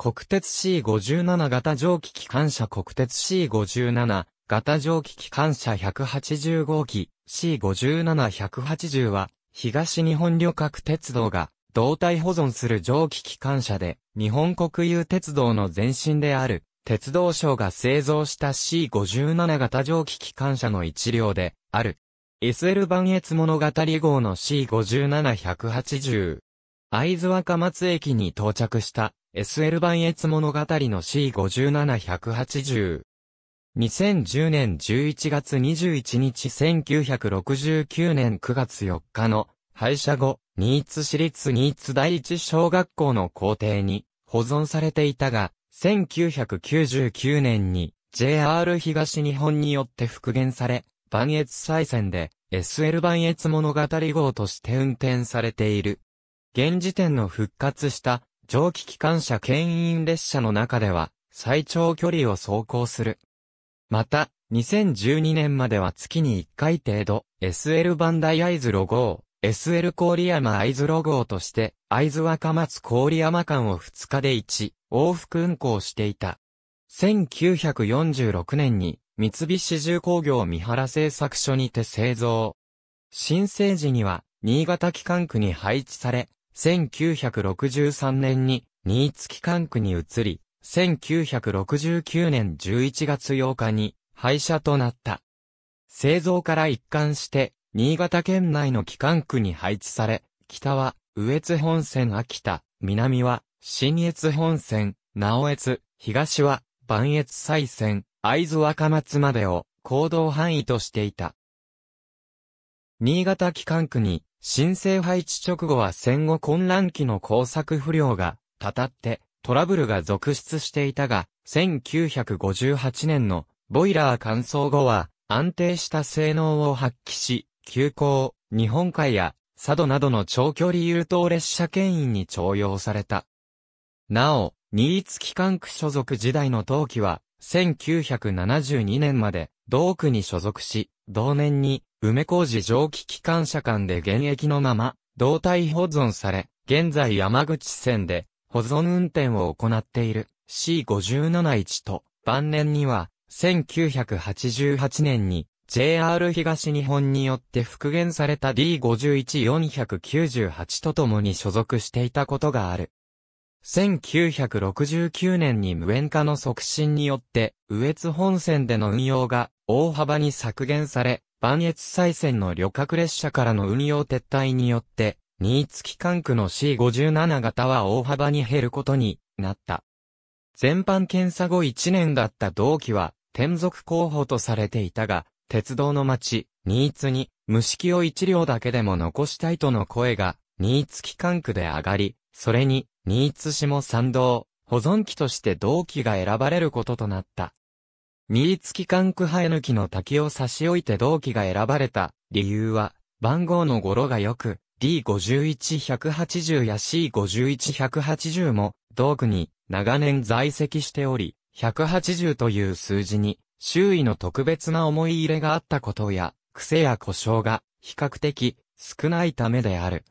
国鉄 C57 型蒸気機関車国鉄 C57 型蒸気機関車180号機 C57-180 は東日本旅客鉄道が胴体保存する蒸気機関車で日本国有鉄道の前身である鉄道省が製造した C57 型蒸気機関車の一両である SL 版越物語号の C57-180 会津若松駅に到着した SL 版越物語の C57180。2010年11月21日1969年9月4日の廃車後、ニーツ市立ニーツ第一小学校の校庭に保存されていたが、1999年に JR 東日本によって復元され、万越再線で SL 万越物語号として運転されている。現時点の復活した蒸気機関車牽引列車の中では最長距離を走行する。また、2012年までは月に1回程度、SL バンダイイズロゴを、SL 郡山イズロゴとして、イズ若松郡山間を2日で1、往復運行していた。1946年に、三菱重工業三原製作所にて製造。新生時には、新潟機関区に配置され、1963年に新津機関区に移り、1969年11月8日に廃車となった。製造から一貫して、新潟県内の機関区に配置され、北は、上越本線秋田、南は、新越本線、直越、東は、磐越西線、会津若松までを、行動範囲としていた。新潟機関区に、新政配置直後は戦後混乱期の工作不良が、たたって、トラブルが続出していたが、1958年のボイラー乾燥後は、安定した性能を発揮し、急行、日本海や、佐渡などの長距離優等列車牽引に徴用された。なお、新津機関区所属時代の冬季は、1972年まで、同区に所属し、同年に、梅小路蒸気機関車間で現役のまま、動体保存され、現在山口線で保存運転を行っている C571 と、晩年には、1988年に JR 東日本によって復元された D51498 と共に所属していたことがある。1969年に無縁化の促進によって、羽越本線での運用が大幅に削減され、磐越再線の旅客列車からの運用撤退によって、新月関区の C57 型は大幅に減ることになった。全般検査後1年だった同期は、転属候補とされていたが、鉄道の町、新津に、無式を1両だけでも残したいとの声が、新津関区で上がり、それに、新津市も賛同、保存機として同期が選ばれることとなった。新月間区生え抜きの滝を差し置いて同期が選ばれた理由は、番号の語呂が良く、D51180 や C51180 も、同区に長年在籍しており、180という数字に、周囲の特別な思い入れがあったことや、癖や故障が、比較的、少ないためである。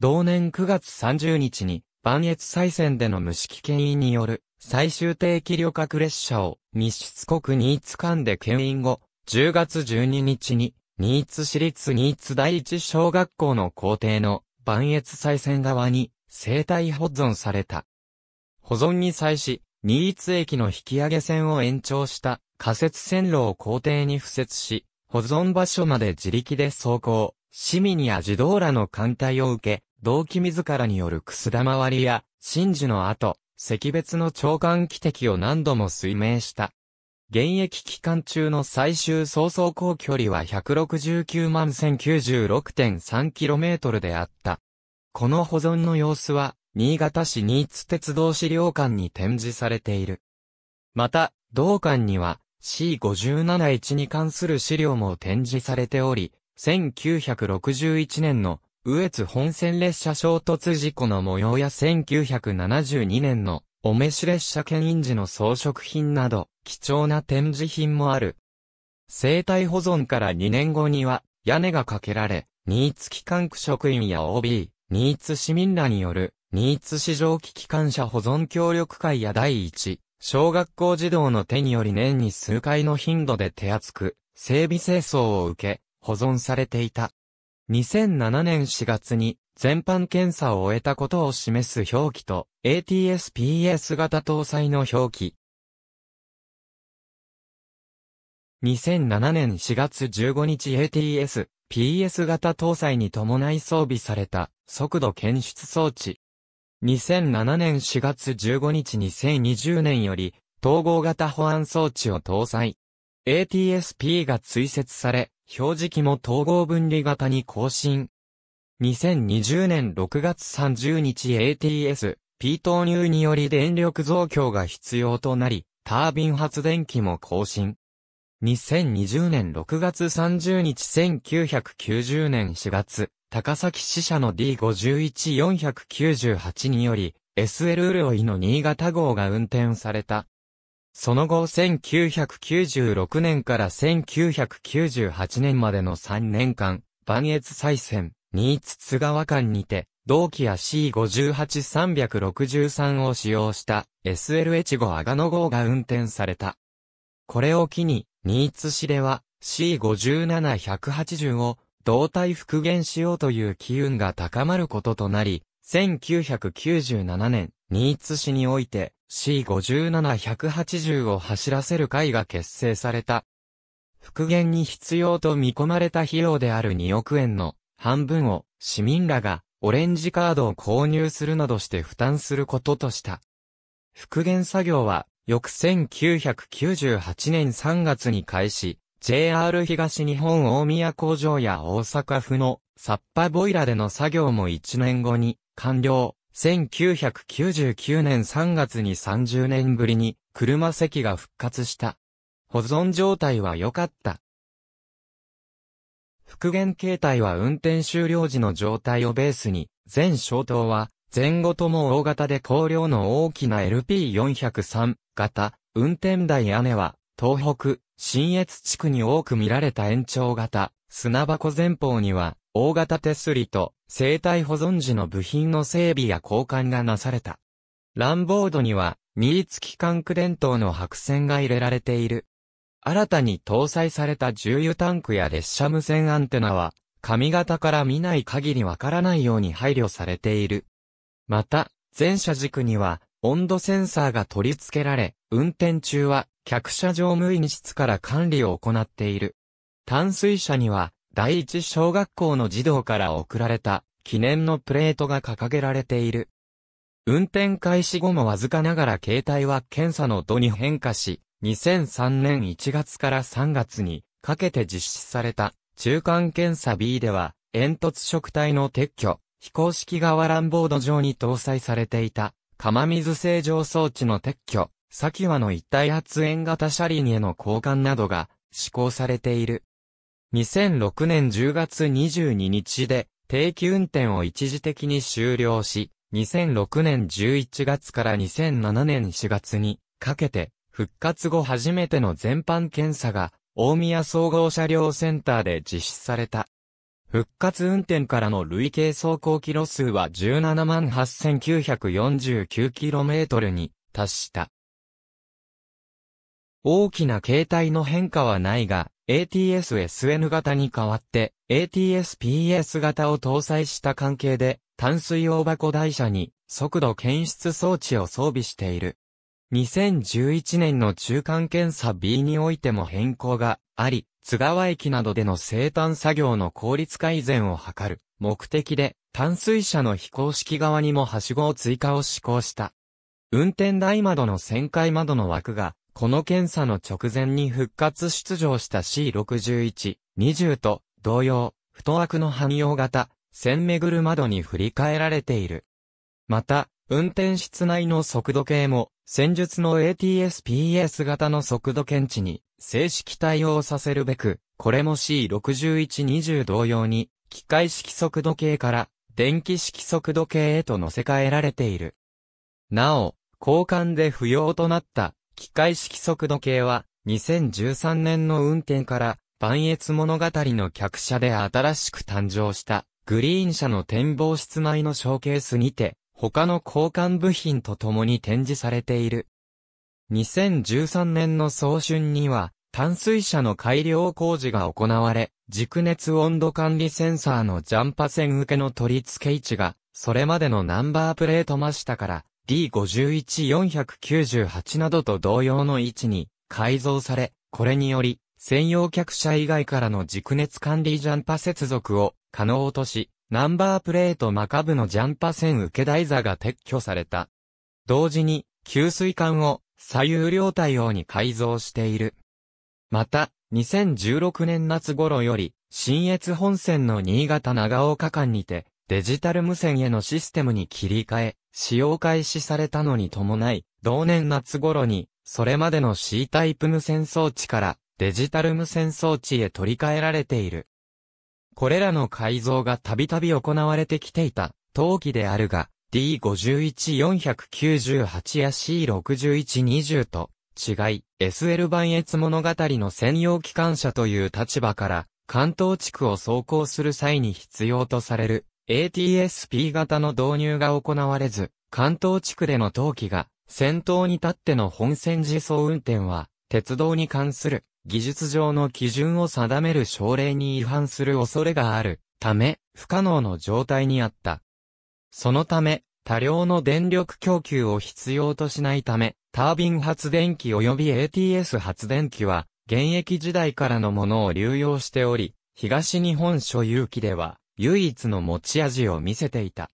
同年9月30日に、万越再選での無識権威による最終定期旅客列車を密室国ニーツ間で牽引後、10月12日に、ニーツ市立ニーツ第一小学校の校庭の、万越再線側に、生体保存された。保存に際し、ニーツ駅の引き上げ線を延長した仮設線路を校庭に付設し、保存場所まで自力で走行、市民や児童らの艦隊を受け、同期自らによるくす玉割りや、真珠の後、惜別の長官汽笛を何度も推命した。現役期間中の最終走走行距離は169万 1096.3km であった。この保存の様子は、新潟市新津鉄道資料館に展示されている。また、同館には C57-1 に関する資料も展示されており、1961年の羽越本線列車衝突事故の模様や1972年のお召し列車牽引時の装飾品など、貴重な展示品もある。生態保存から2年後には、屋根がかけられ、新津機関区職員や OB、新津市民らによる、新津市蒸気機関車保存協力会や第一、小学校児童の手により年に数回の頻度で手厚く、整備清掃を受け、保存されていた。2007年4月に全般検査を終えたことを示す表記と ATSPS 型搭載の表記。2007年4月15日 ATS、PS 型搭載に伴い装備された速度検出装置。2007年4月15日2020年より統合型保安装置を搭載。ATSP が追設され、表示器も統合分離型に更新。2020年6月30日 ATS、P 投入により電力増強が必要となり、タービン発電機も更新。2020年6月30日1990年4月、高崎支社の D51498 により、SL 潤いの新潟号が運転された。その後1996年から1998年までの3年間、万越再選、新津津川間にて、同期や C58363 を使用した SLH5 アガノ号が運転された。これを機に、新津市では C57180 を胴体復元しようという機運が高まることとなり、1997年、新津市において、C57180 を走らせる会が結成された。復元に必要と見込まれた費用である2億円の半分を市民らがオレンジカードを購入するなどして負担することとした。復元作業は翌1998年3月に開始、JR 東日本大宮工場や大阪府のサッパボイラでの作業も1年後に完了。1999年3月に30年ぶりに車席が復活した。保存状態は良かった。復元形態は運転終了時の状態をベースに、全消灯は前後とも大型で高量の大きな LP403 型、運転台屋根は、東北、新越地区に多く見られた延長型、砂箱前方には、大型手すりと生体保存時の部品の整備や交換がなされた。ランボードには、2付き管区電灯の白線が入れられている。新たに搭載された重油タンクや列車無線アンテナは、髪型から見ない限りわからないように配慮されている。また、全車軸には、温度センサーが取り付けられ、運転中は、客車乗務員室から管理を行っている。淡水車には、第一小学校の児童から贈られた記念のプレートが掲げられている。運転開始後もわずかながら携帯は検査の度に変化し、2003年1月から3月にかけて実施された中間検査 B では煙突食体の撤去、非公式側ランボード上に搭載されていた釜水清浄装置の撤去、先はの一体発煙型車輪への交換などが施行されている。2006年10月22日で定期運転を一時的に終了し、2006年11月から2007年4月にかけて復活後初めての全般検査が大宮総合車両センターで実施された。復活運転からの累計走行キロ数は17万 8949km に達した。大きな形態の変化はないが、ATS-SN 型に代わって、ATS-PS 型を搭載した関係で、淡水大箱台車に速度検出装置を装備している。2011年の中間検査 B においても変更があり、津川駅などでの生誕作業の効率改善を図る目的で、淡水車の非公式側にもはしごを追加を施行した。運転台窓の旋回窓の枠がこの検査の直前に復活出場した C61、20と同様、太枠の汎用型、線巡る窓に振り替えられている。また、運転室内の速度計も、戦術の ATSPS 型の速度検知に正式対応させるべく、これも C6120 同様に、機械式速度計から電気式速度計へと乗せ替えられている。なお、交換で不要となった機械式速度計は、2013年の運転から、万越物語の客車で新しく誕生した、グリーン車の展望室内のショーケースにて、他の交換部品と共に展示されている。2013年の早春には、淡水車の改良工事が行われ、軸熱温度管理センサーのジャンパ線受けの取り付け位置が、それまでのナンバープレート真下から D51498 などと同様の位置に改造され、これにより、専用客車以外からの軸熱管理ジャンパ接続を可能とし、ナンバープレートマカ部のジャンパ線受け台座が撤去された。同時に、給水管を左右両対応に改造している。また、2016年夏頃より、新越本線の新潟長岡間にて、デジタル無線へのシステムに切り替え、使用開始されたのに伴い、同年夏頃に、それまでの C タイプ無線装置からデジタル無線装置へ取り替えられている。これらの改造がたびたび行われてきていた、陶器であるが、D51498 や C6120 と違い、SL 版越物語の専用機関車という立場から、関東地区を走行する際に必要とされる ATSP 型の導入が行われず、関東地区での冬季が先頭に立っての本線自走運転は、鉄道に関する技術上の基準を定める省令に違反する恐れがあるため、不可能の状態にあった。そのため、多量の電力供給を必要としないため、タービン発電機及び ATS 発電機は、現役時代からのものを流用しており、東日本所有機では、唯一の持ち味を見せていた。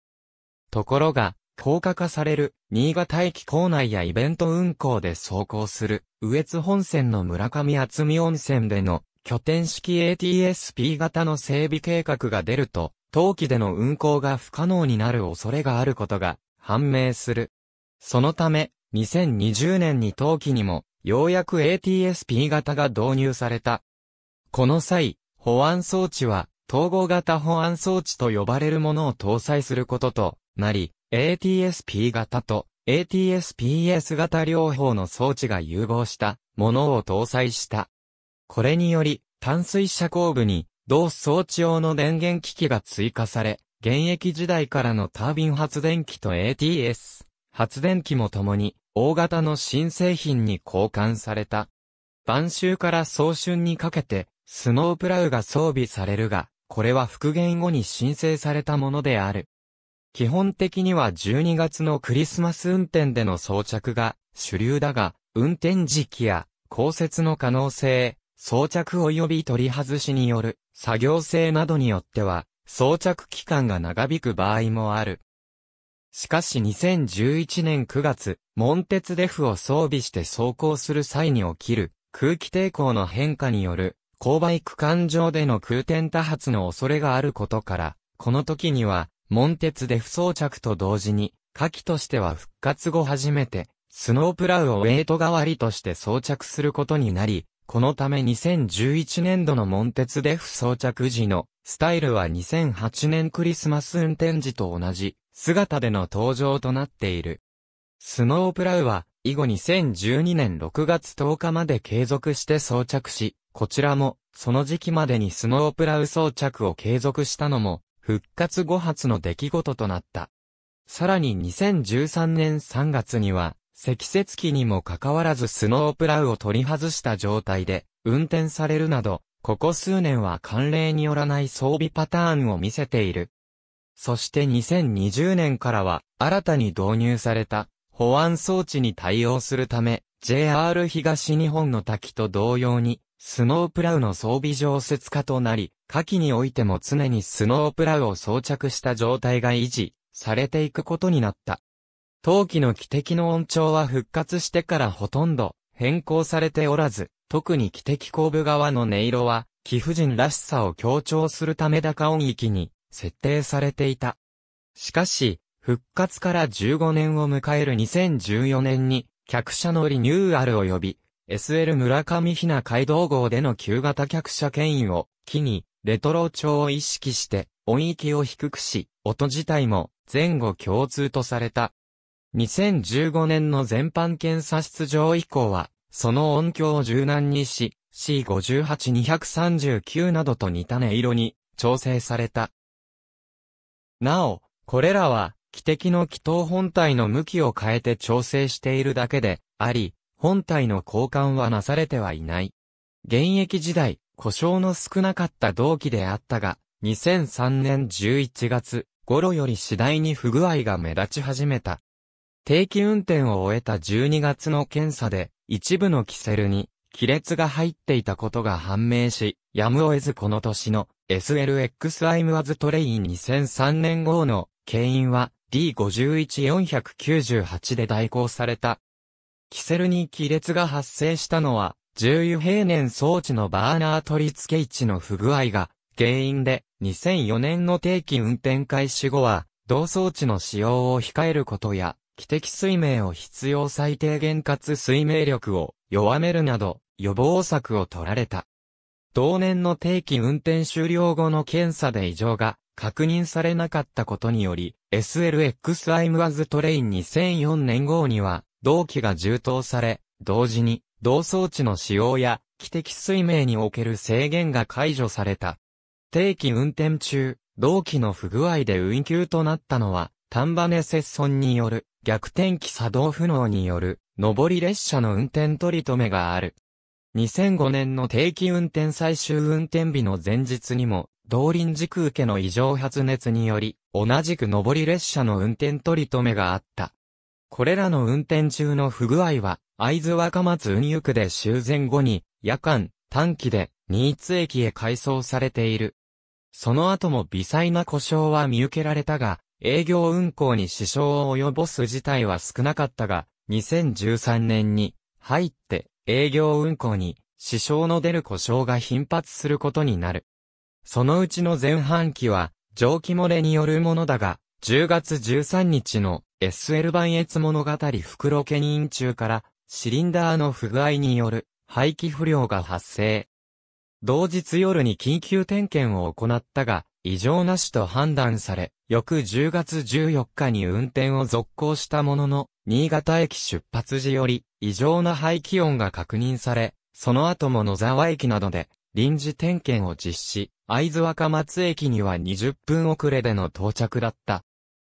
ところが、高架化される、新潟駅構内やイベント運行で走行する、羽越本線の村上厚美温泉での、拠点式 ATSP 型の整備計画が出ると、冬季での運行が不可能になる恐れがあることが判明する。そのため、2020年に冬季にも、ようやく ATSP 型が導入された。この際、保安装置は、統合型保安装置と呼ばれるものを搭載することとなり、ATSP 型と ATSPS 型両方の装置が融合したものを搭載した。これにより、淡水車後部に同装置用の電源機器が追加され、現役時代からのタービン発電機と ATS 発電機も共に大型の新製品に交換された。晩秋から早春にかけてスノープラウが装備されるが、これは復元後に申請されたものである。基本的には12月のクリスマス運転での装着が主流だが、運転時期や降雪の可能性、装着及び取り外しによる作業性などによっては装着期間が長引く場合もある。しかし2011年9月、モンテツデフを装備して走行する際に起きる空気抵抗の変化による勾配区間上での空転多発の恐れがあることから、この時には、門鉄で不装着と同時に、夏季としては復活後初めて、スノープラウをウェイト代わりとして装着することになり、このため2011年度の門鉄で不装着時のスタイルは2008年クリスマス運転時と同じ姿での登場となっている。スノープラウは以後2012年6月10日まで継続して装着し、こちらも、その時期までにスノープラウ装着を継続したのも、復活後発の出来事となった。さらに2013年3月には、積雪期にもかかわらずスノープラウを取り外した状態で、運転されるなど、ここ数年は慣例によらない装備パターンを見せている。そして2020年からは、新たに導入された、保安装置に対応するため、JR 東日本の滝と同様に、スノープラウの装備常設化となり、下記においても常にスノープラウを装着した状態が維持されていくことになった。冬季の汽笛の音調は復活してからほとんど変更されておらず、特に汽笛後部側の音色は、貴婦人らしさを強調するため高音域に設定されていた。しかし、復活から15年を迎える2014年に、客車のリニューアルを呼び、SL 村上ひな街道号での旧型客車牽引を、機に、レトロ調を意識して、音域を低くし、音自体も前後共通とされた。2015年の全般検査出場以降は、その音響を柔軟にし、C58239 などと似た音色に調整された。なお、これらは、汽笛の気筒本体の向きを変えて調整しているだけであり、本体の交換はなされてはいない。現役時代、故障の少なかった同期であったが、2003年11月頃より次第に不具合が目立ち始めた。定期運転を終えた12月の検査で、一部のキセルに亀裂が入っていたことが判明し、やむを得ずこの年の SLXIM ワズトレイン2003年号の牽引は D51498 で代行されたキセルに亀裂が発生したのは、重油平年装置のバーナー取り付け位置の不具合が原因で、2004年の定期運転開始後は、同装置の使用を控えることや、汽笛水明を必要最低限かつ水明力を弱めるなど、予防策を取られた。同年の定期運転終了後の検査で異常が確認されなかったことにより、SLX アイム s ズトレイン2004年号には、同期が充当され、同時に、同装置の使用や、汽笛水明における制限が解除された。定期運転中、同期の不具合で運休となったのは、丹羽根接損による、逆転機作動不能による、上り列車の運転取り留めがある。2005年の定期運転最終運転日の前日にも、同輪時空家の異常発熱により、同じく上り列車の運転取り留めがあった。これらの運転中の不具合は、会津若松運輸区で終前後に、夜間、短期で、新津駅へ改装されている。その後も微細な故障は見受けられたが、営業運行に支障を及ぼす事態は少なかったが、2013年に入って営業運行に支障の出る故障が頻発することになる。そのうちの前半期は、蒸気漏れによるものだが、10月13日の SL 版越物語袋牽引中からシリンダーの不具合による排気不良が発生。同日夜に緊急点検を行ったが、異常なしと判断され、翌10月14日に運転を続行したものの、新潟駅出発時より異常な排気音が確認され、その後も野沢駅などで臨時点検を実施、会津若松駅には20分遅れでの到着だった。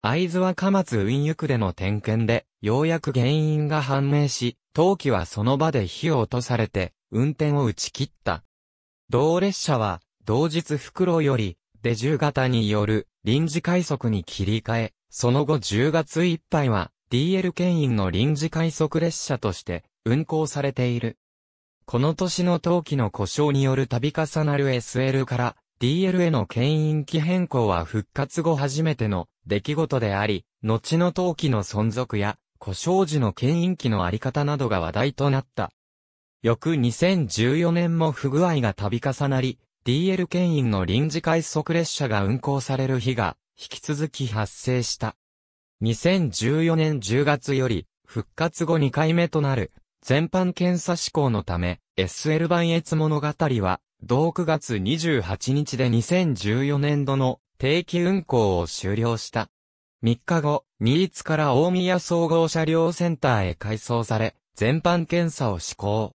会津若松運輸区での点検で、ようやく原因が判明し、冬季はその場で火を落とされて、運転を打ち切った。同列車は、同日袋より、デジュ型による臨時快速に切り替え、その後10月いっぱいは DL 牽引の臨時快速列車として運行されている。この年の冬季の故障による度重なる SL から DL への牽引機変更は復活後初めての出来事であり、後の陶器の存続や、古障寺の牽引機のあり方などが話題となった。翌2014年も不具合が度重なり、DL 牽引の臨時快速列車が運行される日が、引き続き発生した。2014年10月より、復活後2回目となる、全般検査施行のため、SL 版越物語は、同9月28日で2014年度の定期運行を終了した。3日後、新津から大宮総合車両センターへ改装され、全般検査を施行。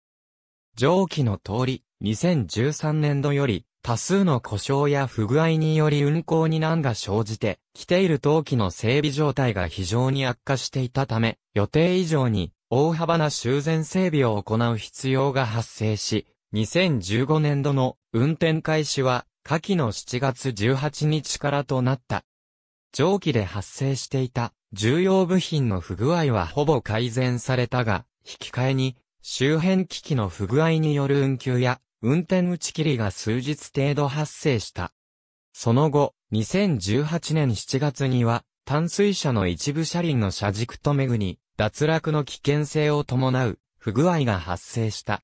上記の通り、2013年度より、多数の故障や不具合により運行に難が生じて、来ている当期の整備状態が非常に悪化していたため、予定以上に大幅な修繕整備を行う必要が発生し、2015年度の運転開始は夏季の7月18日からとなった。蒸気で発生していた重要部品の不具合はほぼ改善されたが、引き換えに周辺機器の不具合による運休や運転打ち切りが数日程度発生した。その後、2018年7月には、淡水車の一部車輪の車軸とめぐに、脱落の危険性を伴う不具合が発生した。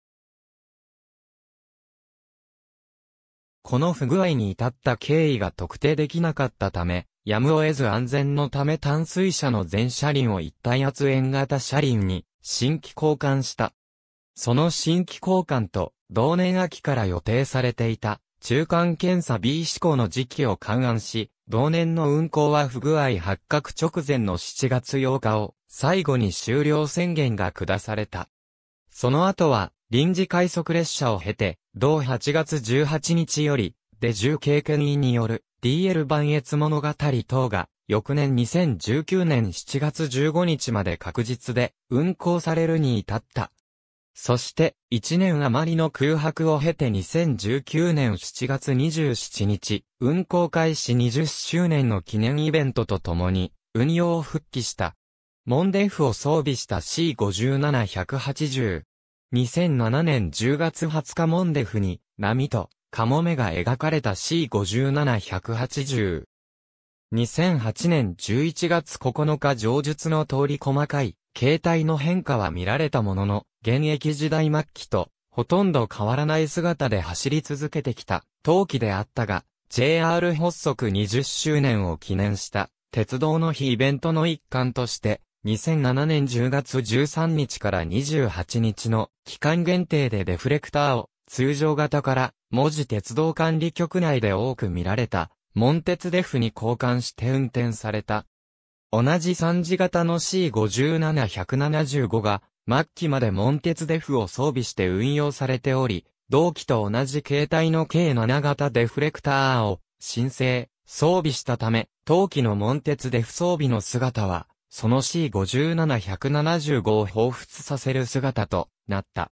この不具合に至った経緯が特定できなかったため、やむを得ず安全のため淡水車の全車輪を一体圧縁型車輪に新規交換した。その新規交換と同年秋から予定されていた中間検査 B 試行の時期を勘案し、同年の運行は不具合発覚直前の7月8日を最後に終了宣言が下された。その後は臨時快速列車を経て、同8月18日より、デジュー経験員による DL 版越物語等が、翌年2019年7月15日まで確実で運行されるに至った。そして、1年余りの空白を経て2019年7月27日、運行開始20周年の記念イベントとともに、運用を復帰した。モンデーフを装備した C57180 2007年10月20日モンデフに、波と、カモメが描かれた C57180。2008年11月9日上述の通り細かい、形態の変化は見られたものの、現役時代末期と、ほとんど変わらない姿で走り続けてきた、陶器であったが、JR 発足20周年を記念した、鉄道の日イベントの一環として、2007年10月13日から28日の期間限定でデフレクターを通常型から文字鉄道管理局内で多く見られたモンテツデフに交換して運転された。同じ3次型の C57175 が末期までモンテツデフを装備して運用されており、同期と同じ形態の計7型デフレクターを申請、装備したため、当期のモンテツデフ装備の姿はその C57-175 を彷彿させる姿となった。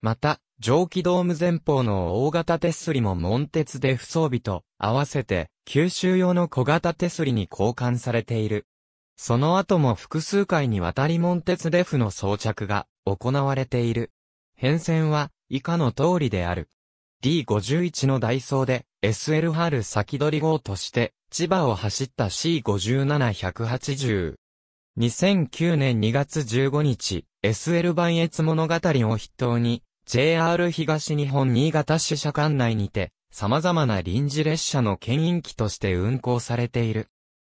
また、蒸気ドーム前方の大型手すりもモンテツで不装備と合わせて九州用の小型手すりに交換されている。その後も複数回にわたりテツデフの装着が行われている。変遷は以下の通りである。D51 のダイソーで SL r 先取り号として千葉を走った C57-180。2009年2月15日、SL 版越物語を筆頭に、JR 東日本新潟支社管内にて、様々な臨時列車の牽引機として運行されている。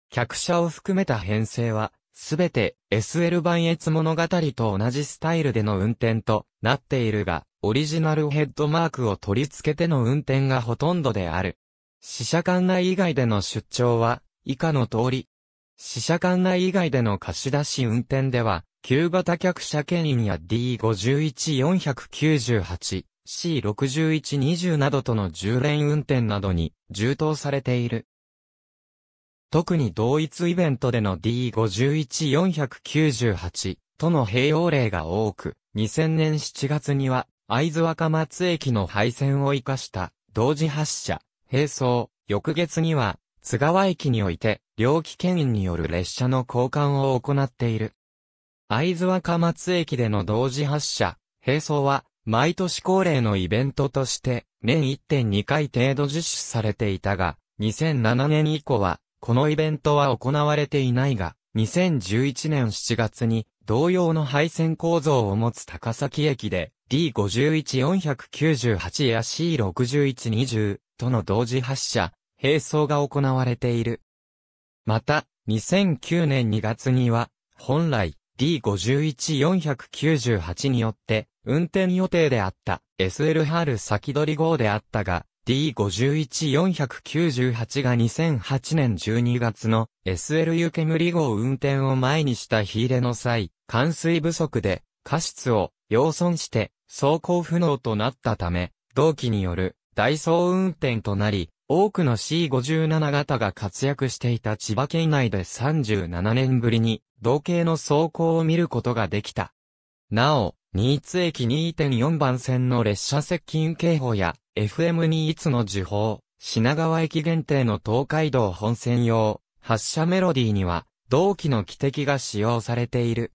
客車を含めた編成は、すべて SL 版越物語と同じスタイルでの運転となっているが、オリジナルヘッドマークを取り付けての運転がほとんどである。死社館内以外での出張は、以下の通り、死者館内以外での貸し出し運転では、旧型客車牽引や D51498、C6120 などとの10連運転などに充当されている。特に同一イベントでの D51498 との併用例が多く、2000年7月には会津若松駅の廃線を活かした同時発車、並走、翌月には津川駅において、両機県員による列車の交換を行っている。会津若松駅での同時発車、並走は、毎年恒例のイベントとして、年1.2回程度実施されていたが、2007年以降は、このイベントは行われていないが、2011年7月に、同様の配線構造を持つ高崎駅で、D51498 や c 6 1 2 0との同時発車、並走が行われている。また、2009年2月には、本来 D51498 によって運転予定であった SLR 先取り号であったが、D51498 が2008年12月の s l 湯煙号運転を前にした火入れの際、冠水不足で過失を要損して走行不能となったため、同期による代走運転となり、多くの C57 型が活躍していた千葉県内で37年ぶりに、同型の走行を見ることができた。なお、新津駅2.4番線の列車接近警報や、FM 新津の受報、品川駅限定の東海道本線用、発車メロディーには、同期の汽笛が使用されている。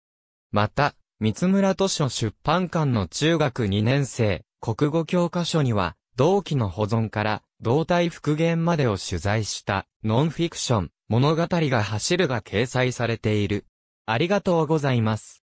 また、三村図書出版館の中学2年生、国語教科書には、同期の保存から動体復元までを取材したノンフィクション物語が走るが掲載されている。ありがとうございます。